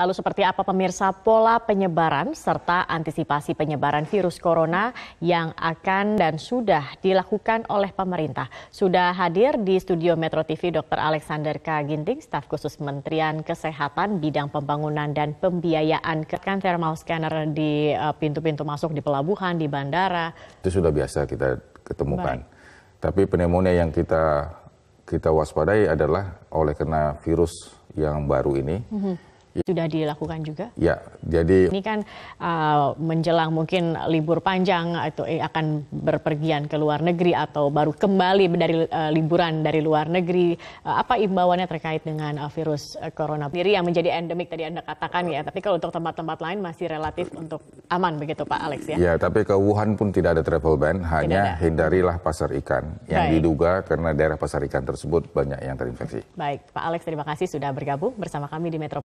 Lalu seperti apa pemirsa pola penyebaran serta antisipasi penyebaran virus corona yang akan dan sudah dilakukan oleh pemerintah? Sudah hadir di studio Metro TV Dr. Alexander K. Ginting, staf khusus Kementerian Kesehatan bidang pembangunan dan pembiayaan kan thermal scanner di eh, pintu-pintu masuk di pelabuhan, di bandara. Itu sudah biasa kita ketemukan. Baik. Tapi pneumonia yang kita kita waspadai adalah oleh karena virus yang baru ini. Mm -hmm sudah dilakukan juga? Ya, jadi ini kan uh, menjelang mungkin libur panjang atau eh, akan berpergian ke luar negeri atau baru kembali dari uh, liburan dari luar negeri. Uh, apa imbauannya terkait dengan uh, virus uh, corona sendiri yang menjadi endemik tadi Anda katakan ya, tapi kalau untuk tempat-tempat lain masih relatif untuk aman begitu Pak Alex ya? Ya, tapi ke Wuhan pun tidak ada travel ban, hanya hindarilah pasar ikan yang Baik. diduga karena daerah pasar ikan tersebut banyak yang terinfeksi. Baik, Pak Alex terima kasih sudah bergabung bersama kami di Metro